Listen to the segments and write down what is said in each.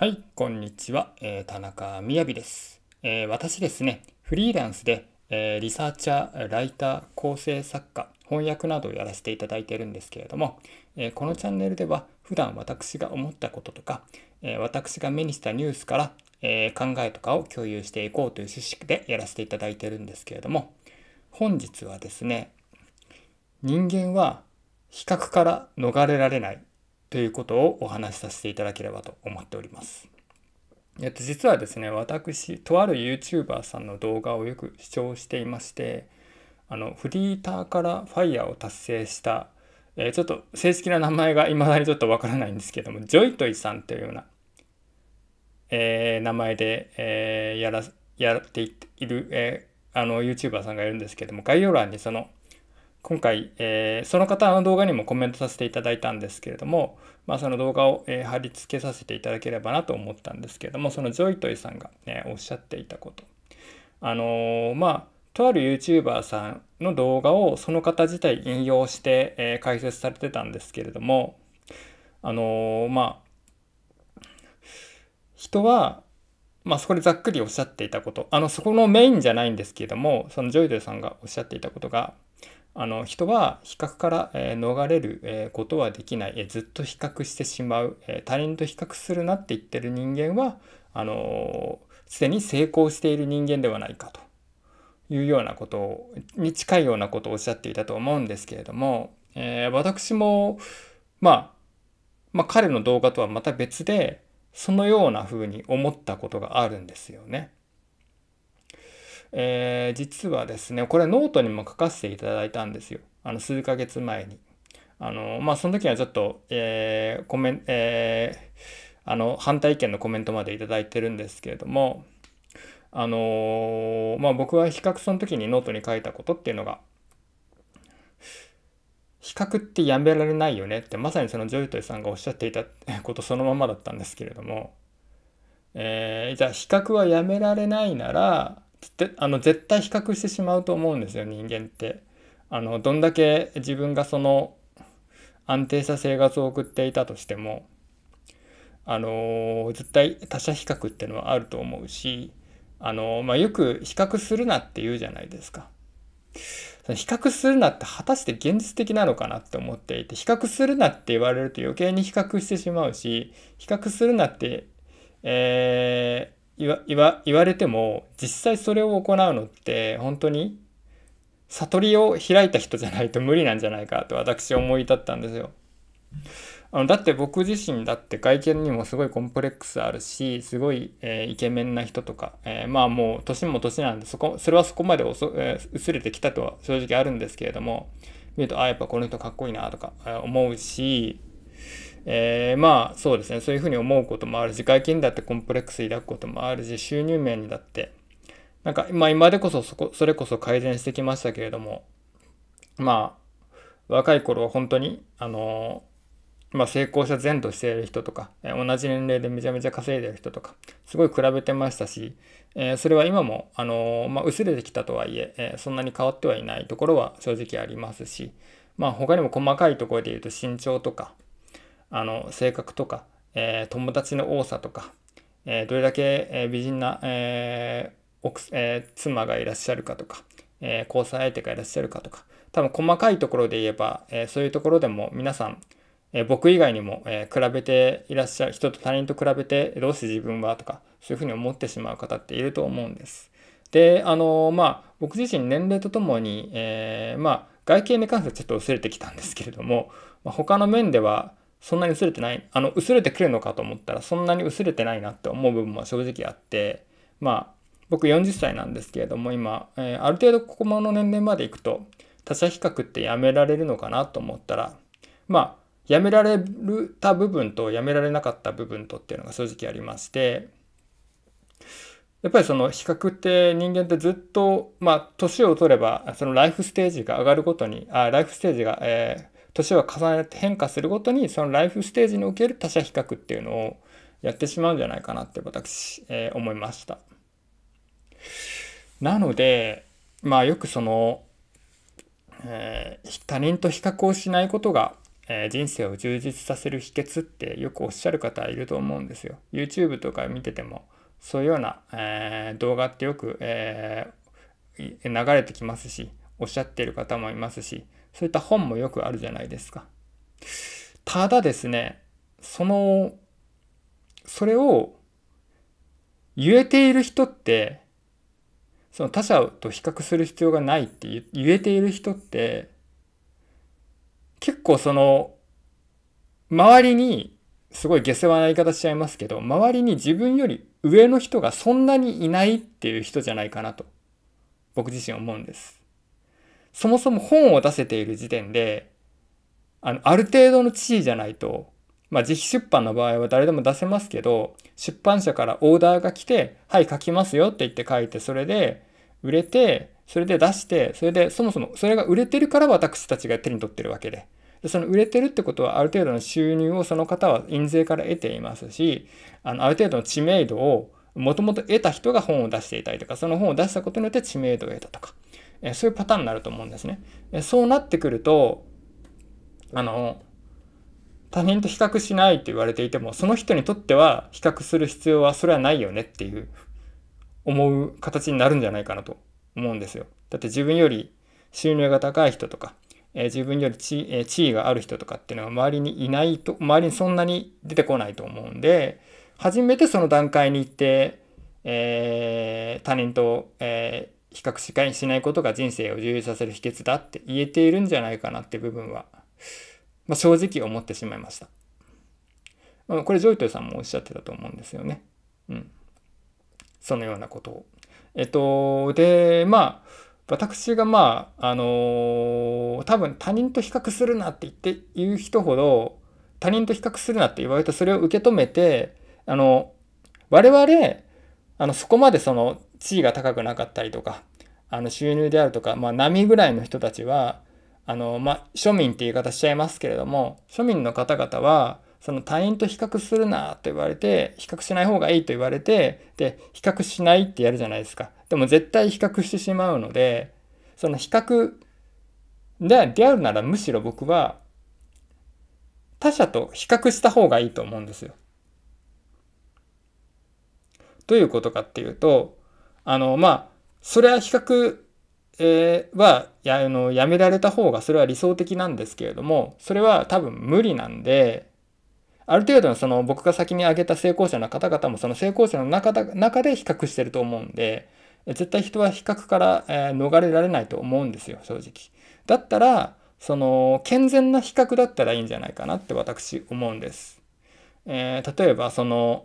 はい、こんにちは。えー、田中みやびです、えー、私ですね、フリーランスで、えー、リサーチャー、ライター、構成作家、翻訳などをやらせていただいているんですけれども、えこのチャンネルでは普段私が思ったこととか、え私が目にしたニュースから、え考えとかを共有していこうという趣旨でやらせていただいているんですけれども、本日はですね、人間は比較から逃れられないということをお話しさせていただければと思っております。えっと、実はですね、私、とある YouTuber さんの動画をよく視聴していまして、あの、フリーターからファイヤーを達成した、えー、ちょっと正式な名前が未だにちょっとわからないんですけども、ジョイトイさんというような、えー、名前で、えー、やら、やっている、えー、あの、YouTuber さんがいるんですけども、概要欄にその今回、えー、その方の動画にもコメントさせていただいたんですけれども、まあ、その動画を、えー、貼り付けさせていただければなと思ったんですけれどもそのジョイトイさんが、ね、おっしゃっていたことあのー、まあとある YouTuber さんの動画をその方自体引用して、えー、解説されてたんですけれどもあのまあ人はまあ、そこでざっくりおっしゃっていたことあのそこのメインじゃないんですけれどもそのジョイトイさんがおっしゃっていたことがあの人は比較から、え逃れることはできない、えずっと比較してしまう、え他人と比較するなって言ってる人間はあのすでに成功している人間ではないかというようなことに近いようなことをおっしゃっていたと思うんですけれども、えー、私も、まあ、まあ彼の動画とはまた別でそのようなふうに思ったことがあるんですよね。えー、実はですねこれノートにも書かせていただいたんですよあの数ヶ月前にあのまあその時はちょっと、えー、コメント、えー、あの反対意見のコメントまで頂いてるんですけれどもあのまあ僕は比較その時にノートに書いたことっていうのが比較ってやめられないよねってまさにそのジョイトイさんがおっしゃっていた ことそのままだったんですけれども、えじゃあ比較はやめられないならあの絶対比較してしまうと思うんですよ人間って。あのどんだけ自分がその安定した生活を送っていたとしてもあの絶対他者比較っていうのはあると思うしあの、まあ、よく比較するなって言うじゃないですか。その比較するなって果たして現実的なのかなって思っていて比較するなって言われると余計に比較してしまうし比較するなって、えー言われても実際それを行うのって本当に悟りを開いた人じゃないと無理なんじゃないかと私思い立ったんですよ。あのだって僕自身だって外見にもすごいコンプレックスあるしすごい、えー、イケメンな人とか、えー、まあもう年も年なんでそこそれはそこまで遅、えー、薄れてきたとは正直あるんですけれども見るとあやっぱこの人かっこいいなとか思うしえー、まあそうですねそういうふうに思うこともあるし外見だってコンプレックス抱くこともあるし収入面にだってなんか、まあ、今でこそそこそれこそ改善してきましたけれどもまあ若い頃は本当にあのまあ、成功者前としている人とか、え同じ年齢でめちゃめちゃ稼いでる人とか、すごい比べてましたし、えそれは今も、あのまあ、薄れてきたとはいえそんなに変わってはいないところは正直ありますし、まあ、他にも細かいところで言うと身長とか、あの性格とか、えー、友達の多さとか、えー、どれだけ、え美人な、え奥え妻がいらっしゃるかとか、え交際相手がいらっしゃるかとか多分細かいところで言えば、えそういうところでも皆さん、え僕以外にも、え比べていらっしゃる人と他人と比べてどうして自分はとかそういうふうに思ってしまう方っていると思うんです。であのまあ僕自身年齢とともに、えー、まあ外見に関してはちょっと薄れてきたんですけれども、まあ、他の面ではそんなに薄れてない、あの、薄れてくるのかと思ったら、そんなに薄れてないなって思う部分も正直あって、まあ、僕40歳なんですけれども、今、えー、ある程度ここの年齢までいくと、他者比較ってやめられるのかなと思ったら、まあ、やめられた部分とやめられなかった部分とっていうのが正直ありまして、やっぱりその比較って人間ってずっと、まあ、年を取れば、そのライフステージが上がるごとに、あ、ライフステージが、えー、年を重ねて変化するごとにそのライフステージにおける他者比較っていうのをやってしまうんじゃないかなって私、えー、思いました。なのでまあよくその、えー、他人と比較をしないことが、えー、人生を充実させる秘訣ってよくおっしゃる方いると思うんですよ。YouTube とか見ててもそういうような、えー、動画ってよく、え流れてきますしおっしゃっている方もいますしそういった本もよくあるじゃないですか。ただですね、その、それを言えている人って、その他者と比較する必要がないって言えている人って、結構その、周りに、すごい下世話な言い方しちゃいますけど、周りに自分より上の人がそんなにいないっていう人じゃないかなと、僕自身思うんです。そもそも本を出せている時点で、あの、ある程度の地位じゃないと、まあ、自費出版の場合は誰でも出せますけど、出版社からオーダーが来て、はい、書きますよって言って書いて、それで売れて、それで出して、それでそもそもそれが売れてるから私たちが手に取ってるわけで。でその売れてるってことはある程度の収入をその方は印税から得ていますし、あのある程度の知名度をもともと得た人が本を出していたりとか、その本を出したことによって知名度を得たとか。えそういうパターンになると思うんですね。えそうなってくると、あの、他人と比較しないって言われていても、その人にとっては比較する必要はそれはないよねっていう思う形になるんじゃないかなと思うんですよ。だって自分より収入が高い人とか、えー、自分より地,、えー、地位がある人とかっていうのは周りにいないと、周りにそんなに出てこないと思うんで、初めてその段階に行って、えー、他人と、えー、比較しかしないことが人生を充要させる秘訣だって言えているんじゃないかなって部分は、まあ、正直思ってしまいました。これジョイトさんもおっしゃってたと思うんですよね。うん。そのようなことを。えっと、で、まあ、私がまあ、あのー、多分他人と比較するなって言って言う人ほど、他人と比較するなって言われたそれを受け止めて、あの、我々、あの、そこまでその地位が高くなかったりとか、あの収入であるとか、まあ、波ぐらいの人たちは、あの、まあ、庶民って言い方しちゃいますけれども、庶民の方々は、その他人と比較するなと言われて、比較しない方がいいと言われて、で、比較しないってやるじゃないですか。でも絶対比較してしまうので、その比較で、であるならむしろ僕は、他者と比較した方がいいと思うんですよ。どういうことかっていうと、あの、まあ、それは比較、えー、はやあのやめられた方がそれは理想的なんですけれどもそれは多分無理なんである程度のその僕が先に挙げた成功者の方々もその成功者の中中で比較してると思うんで絶対人は比較から、え逃れられないと思うんですよ正直。だったらその健全な比較だったらいいんじゃないかなって私思うんです。えー、例えばその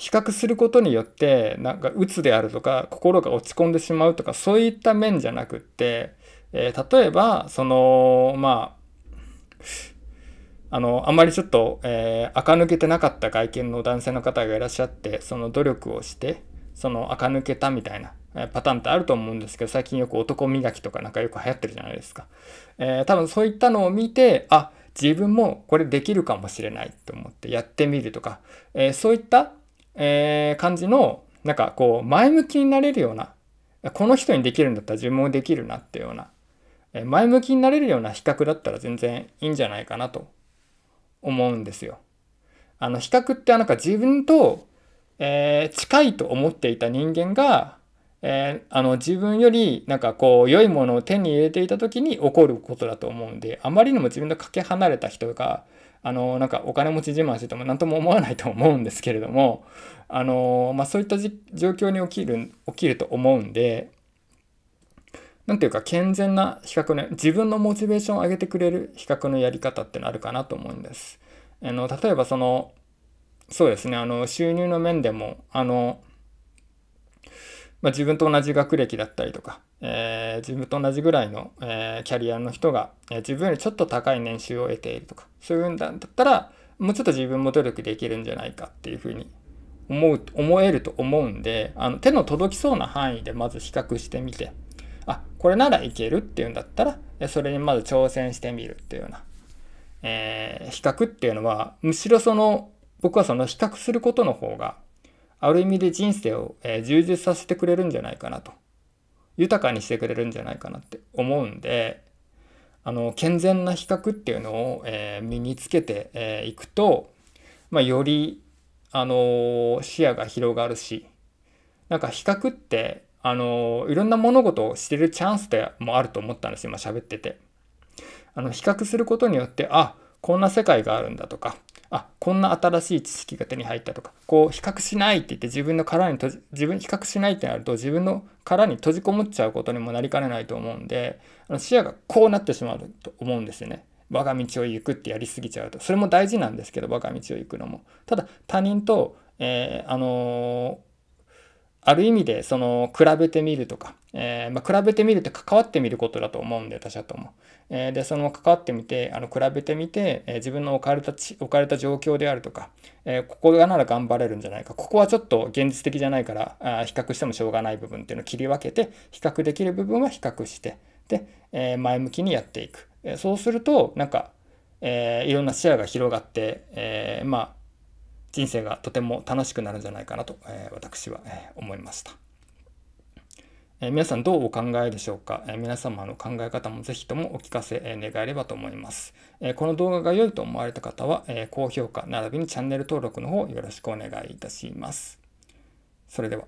比較することによってなんか鬱であるとか心が落ち込んでしまうとかそういった面じゃなくって、えー、例えばそのまああのあまりちょっと、えー、垢抜けてなかった外見の男性の方がいらっしゃってその努力をしてその垢抜けたみたいなパターンってあると思うんですけど最近よく男磨きとかなんかよく流行ってるじゃないですか、えー、多分そういったのを見てあ自分もこれできるかもしれないと思ってやってみるとか、えー、そういったえー、感じの、なんかこう、前向きになれるような、この人にできるんだったら自分もできるなっていうような、えー、前向きになれるような比較だったら全然いいんじゃないかなと思うんですよ。あの、比較ってなんか自分と、えー、近いと思っていた人間が、えー、あの自分よりなんかこう良いものを手に入れていた時に起こることだと思うんであまりにも自分とかけ離れた人があの、なんかお金持ち自慢してても何とも思わないと思うんですけれども、あの、まあ、そういった状況に起きる、起きると思うんで、何ていうか健全な比較の自分のモチベーションを上げてくれる比較のやり方ってのあるかなと思うんです。あの、例えばその、そうですね、あの、収入の面でも、あの、まあ、自分と同じ学歴だったりとか、えー、自分と同じぐらいの、えー、キャリアの人が、えー、自分よりちょっと高い年収を得ているとか、そういうんだったら、もうちょっと自分も努力できるんじゃないかっていうふうに思う、思えると思うんで、あの手の届きそうな範囲でまず比較してみて、あ、これならいけるっていうんだったら、それにまず挑戦してみるっていうような、えー、比較っていうのは、むしろその、僕はその比較することの方がある意味で人生を、え充実させてくれるんじゃないかなと豊かにしてくれるんじゃないかなって思うんであの健全な比較っていうのを、え身につけてい、えー、くと、まあ、より、あの視野が広がるしなんか比較ってあのいろんな物事をしてるチャンスでもあると思ったんですよ、今喋ってて。あの比較することによってあこんな世界があるんだとかあこんな新しい知識が手に入ったとかこう比較しないって言って自分の殻に閉じ自分比較しないってなると自分の殻に閉じこもっちゃうことにもなりかねないと思うんであの視野がこうなってしまうと思うんですよね。我が道を行くってやりすぎちゃうとそれも大事なんですけど我が道を行くのもただ他人と、えー、あのーある意味で、その、比べてみるとか、えー、まあ、比べてみるって関わってみることだと思うんで、他者とも。えー、で、その関わってみて、あの、比べてみて、えー、自分の置かれた、置かれた状況であるとか、えここがなら頑張れるんじゃないか、ここはちょっと現実的じゃないから、あ比較してもしょうがない部分っていうのを切り分けて、比較できる部分は比較して、で、え前向きにやっていく。えそうすると、なんか、えいろんな視野が広がって、えまあ、人生がとても楽しくなるんじゃないかなと、えー、私は、えー、思いました。えー、皆さんどうお考えでしょうか、え皆様の考え方もぜひともお聞かせ、え願えればと思います、えこの動画が良いと思われた方は、え高評価並びにチャンネル登録の方よろしくお願いいたします。それでは。